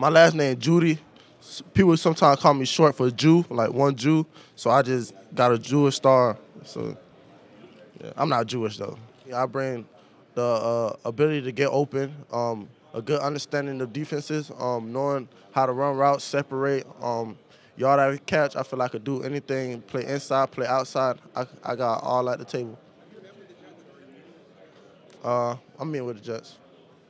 my last name Judy. People sometimes call me short for Jew, like one Jew. So I just got a Jewish star. So yeah, I'm not Jewish though. I bring the uh, ability to get open, um, a good understanding of defenses, um, knowing how to run routes, separate. Um, y'all that I catch, I feel like I could do anything, play inside, play outside. I, I got all at the table. Uh, I'm in with the Jets.